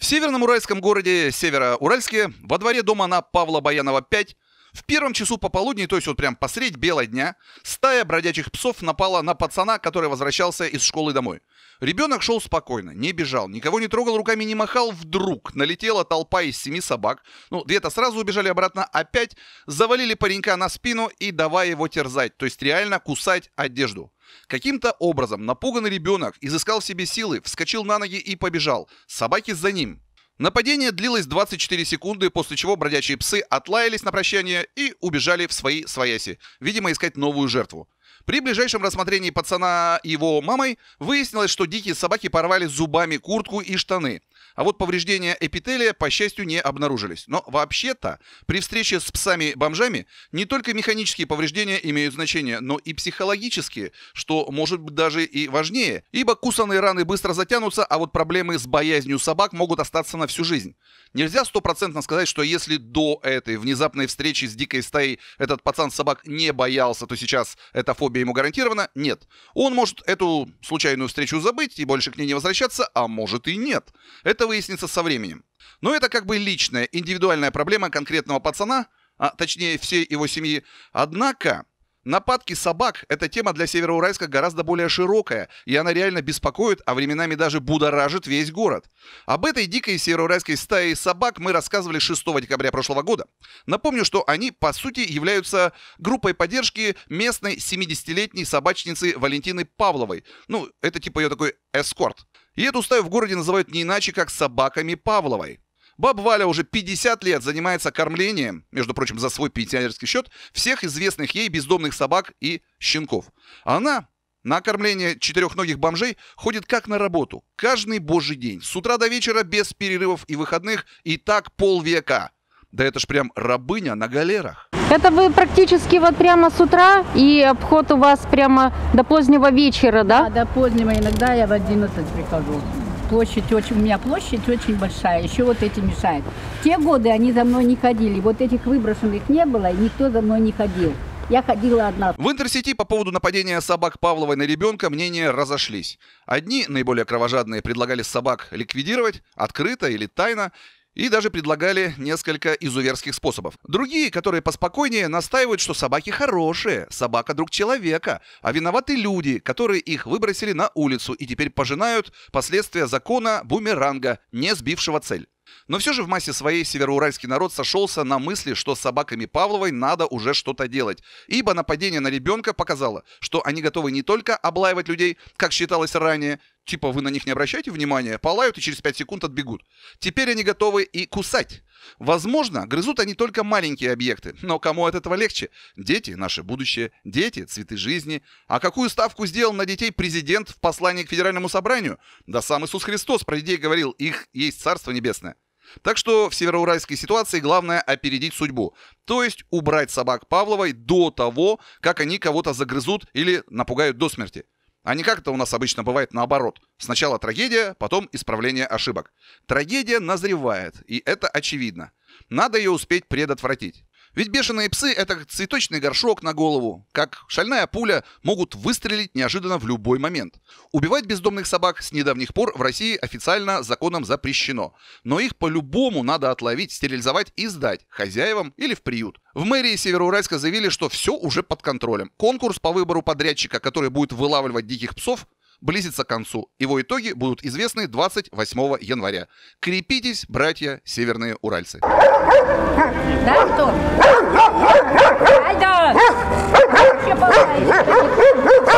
В северном уральском городе Уральске во дворе дома на Павла Баянова 5 в первом часу пополудни, то есть вот прям посредь белого дня, стая бродячих псов напала на пацана, который возвращался из школы домой. Ребенок шел спокойно, не бежал, никого не трогал, руками не махал. Вдруг налетела толпа из семи собак. Ну, две-то сразу убежали обратно, опять завалили паренька на спину и давай его терзать. То есть реально кусать одежду. Каким-то образом напуганный ребенок изыскал в себе силы, вскочил на ноги и побежал. Собаки за ним. Нападение длилось 24 секунды, после чего бродячие псы отлаялись на прощание и убежали в свои свояси, видимо, искать новую жертву. При ближайшем рассмотрении пацана его мамой выяснилось, что дикие собаки порвали зубами куртку и штаны, а вот повреждения эпителия, по счастью, не обнаружились. Но вообще-то, при встрече с псами-бомжами не только механические повреждения имеют значение, но и психологические, что может быть даже и важнее, ибо кусанные раны быстро затянутся, а вот проблемы с боязнью собак могут остаться на всю жизнь. Нельзя стопроцентно сказать, что если до этой внезапной встречи с дикой стаей этот пацан собак не боялся, то сейчас эта фобия ему гарантирована. Нет. Он может эту случайную встречу забыть и больше к ней не возвращаться, а может и нет. Это это выяснится со временем. Но это как бы личная, индивидуальная проблема конкретного пацана, а точнее всей его семьи. Однако, Нападки собак – это тема для Североуральска гораздо более широкая, и она реально беспокоит, а временами даже будоражит весь город. Об этой дикой североуральской стае собак мы рассказывали 6 декабря прошлого года. Напомню, что они, по сути, являются группой поддержки местной 70-летней собачницы Валентины Павловой. Ну, это типа ее такой эскорт. И эту стаю в городе называют не иначе, как собаками Павловой. Баб Валя уже 50 лет занимается кормлением, между прочим, за свой пенсионерский счет, всех известных ей бездомных собак и щенков. Она на кормление четырехногих бомжей ходит как на работу. Каждый божий день. С утра до вечера без перерывов и выходных. И так полвека. Да это ж прям рабыня на галерах. Это вы практически вот прямо с утра, и обход у вас прямо до позднего вечера, да? Да, до позднего. Иногда я в 11 прихожу. Площадь очень, у меня площадь очень большая, еще вот эти мешают. те годы они за мной не ходили, вот этих выброшенных не было, и никто за мной не ходил. Я ходила одна. В интерсети по поводу нападения собак Павловой на ребенка мнения разошлись. Одни, наиболее кровожадные, предлагали собак ликвидировать, открыто или тайно и даже предлагали несколько изуверских способов. Другие, которые поспокойнее, настаивают, что собаки хорошие, собака друг человека, а виноваты люди, которые их выбросили на улицу и теперь пожинают последствия закона бумеранга, не сбившего цель. Но все же в массе своей североуральский народ сошелся на мысли, что с собаками Павловой надо уже что-то делать, ибо нападение на ребенка показало, что они готовы не только облаивать людей, как считалось ранее, типа вы на них не обращаете внимания, полают и через 5 секунд отбегут. Теперь они готовы и кусать. Возможно, грызут они только маленькие объекты, но кому от этого легче? Дети – наше будущее, дети – цветы жизни. А какую ставку сделал на детей президент в послании к Федеральному собранию? Да сам Иисус Христос про детей говорил, их есть Царство Небесное. Так что в североуральской ситуации главное опередить судьбу. То есть убрать собак Павловой до того, как они кого-то загрызут или напугают до смерти. А не как это у нас обычно бывает наоборот. Сначала трагедия, потом исправление ошибок. Трагедия назревает, и это очевидно. Надо ее успеть предотвратить. Ведь бешеные псы — это цветочный горшок на голову. Как шальная пуля могут выстрелить неожиданно в любой момент. Убивать бездомных собак с недавних пор в России официально законом запрещено. Но их по-любому надо отловить, стерилизовать и сдать хозяевам или в приют. В мэрии Североуральска заявили, что все уже под контролем. Конкурс по выбору подрядчика, который будет вылавливать диких псов, близится к концу. Его итоги будут известны 28 января. Крепитесь, братья северные уральцы. Да, Антон? Антон!